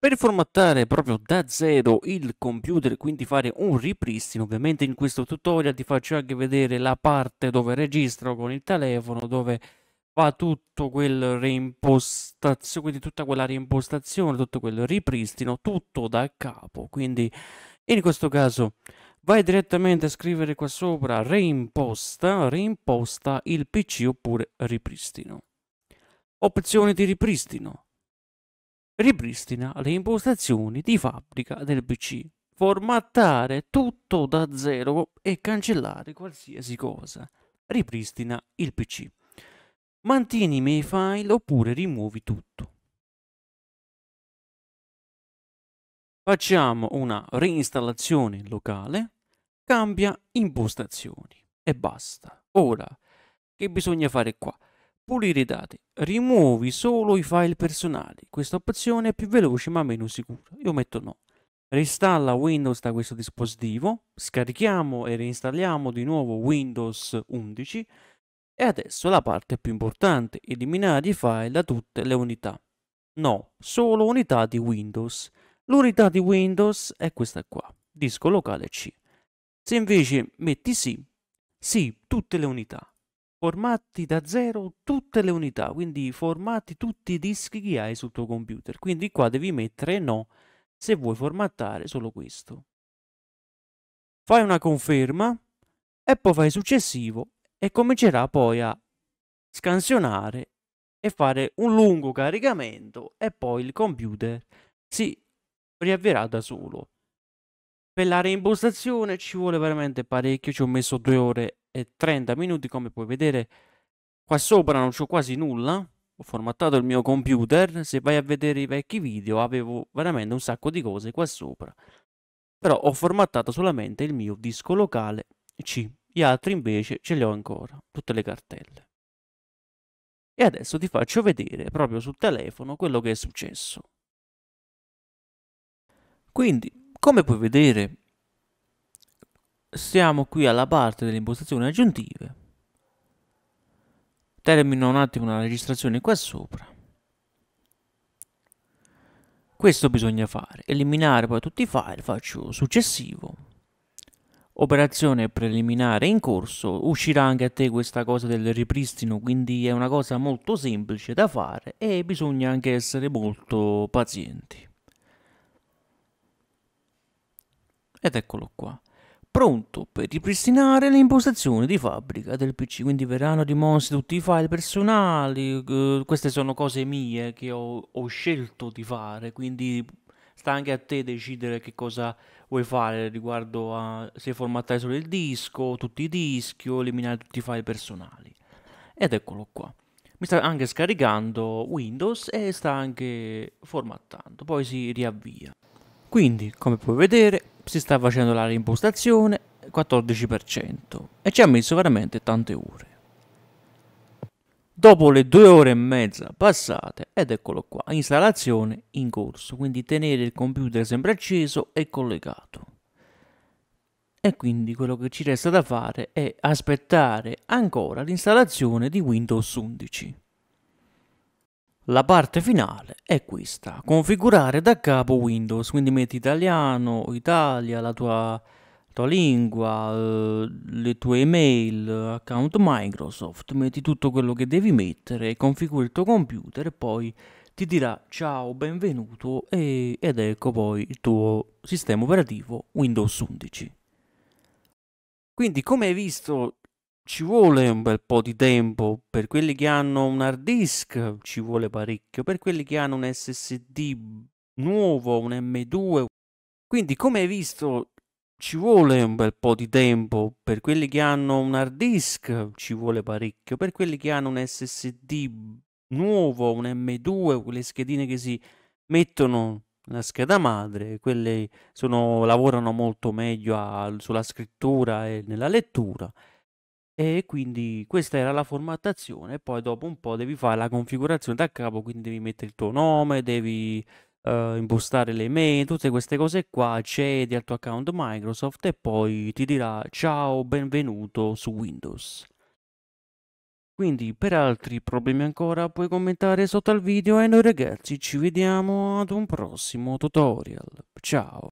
Per formattare proprio da zero il computer, quindi fare un ripristino, ovviamente in questo tutorial ti faccio anche vedere la parte dove registro con il telefono, dove fa tutto quel reimpostazione, quindi tutta quella reimpostazione, tutto quel ripristino, tutto da capo. Quindi in questo caso vai direttamente a scrivere qua sopra reimposta, reimposta il PC oppure ripristino. Opzione di ripristino ripristina le impostazioni di fabbrica del PC, formattare tutto da zero e cancellare qualsiasi cosa. Ripristina il PC. Mantieni i miei file oppure rimuovi tutto. Facciamo una reinstallazione locale, cambia impostazioni e basta. Ora, che bisogna fare qua? Pulire i dati. Rimuovi solo i file personali. Questa opzione è più veloce ma meno sicura. Io metto no. Reinstalla Windows da questo dispositivo. Scarichiamo e reinstalliamo di nuovo Windows 11. E adesso la parte più importante, eliminare i file da tutte le unità. No, solo unità di Windows. L'unità di Windows è questa qua, disco locale C. Se invece metti sì, sì, tutte le unità formati da zero tutte le unità, quindi formati tutti i dischi che hai sul tuo computer. Quindi qua devi mettere no se vuoi formattare solo questo. Fai una conferma e poi fai successivo e comincerà poi a scansionare e fare un lungo caricamento e poi il computer si riavvierà da solo. Per la reimpostazione ci vuole veramente parecchio, ci ho messo due ore e 30 minuti come puoi vedere qua sopra non c'ho quasi nulla ho formattato il mio computer se vai a vedere i vecchi video avevo veramente un sacco di cose qua sopra però ho formattato solamente il mio disco locale C gli altri invece ce li ho ancora tutte le cartelle e adesso ti faccio vedere proprio sul telefono quello che è successo quindi come puoi vedere siamo qui alla parte delle impostazioni aggiuntive. Termino un attimo la registrazione qua sopra. Questo bisogna fare, eliminare poi tutti i file, faccio successivo. Operazione preliminare in corso, uscirà anche a te questa cosa del ripristino, quindi è una cosa molto semplice da fare e bisogna anche essere molto pazienti. Ed eccolo qua pronto per ripristinare le impostazioni di fabbrica del PC, quindi verranno rimossi tutti i file personali, uh, queste sono cose mie che ho, ho, scelto di fare, quindi sta anche a te decidere che cosa vuoi fare riguardo a se formattare solo il disco, tutti i dischi o eliminare tutti i file personali. Ed eccolo qua. Mi sta anche scaricando Windows e sta anche formattando, poi si riavvia. Quindi, come puoi vedere, si sta facendo la reimpostazione 14% e ci ha messo veramente tante ore. Dopo le due ore e mezza passate, ed eccolo qua, installazione in corso, quindi tenere il computer sempre acceso e collegato. E quindi quello che ci resta da fare è aspettare ancora l'installazione di Windows 11. La parte finale è questa, configurare da capo Windows, quindi metti italiano, Italia, la tua, tua lingua, eh, le tue email, account Microsoft, metti tutto quello che devi mettere, configuri il tuo computer e poi ti dirà ciao, benvenuto e, ed ecco poi il tuo sistema operativo Windows 11. Quindi come hai visto ci vuole un bel po' di tempo, per quelli che hanno un hard disk ci vuole parecchio, per quelli che hanno un SSD nuovo, un M2. Quindi come hai visto ci vuole un bel po' di tempo, per quelli che hanno un hard disk ci vuole parecchio, per quelli che hanno un SSD nuovo, un M2, quelle schedine che si mettono la scheda madre, quelle sono, lavorano molto meglio a, sulla scrittura e nella lettura. E quindi questa era la formattazione, poi dopo un po' devi fare la configurazione da capo, quindi devi mettere il tuo nome, devi eh, impostare le mail, tutte queste cose qua, accedi al tuo account Microsoft e poi ti dirà ciao, benvenuto su Windows. Quindi per altri problemi ancora puoi commentare sotto al video e noi ragazzi ci vediamo ad un prossimo tutorial. Ciao!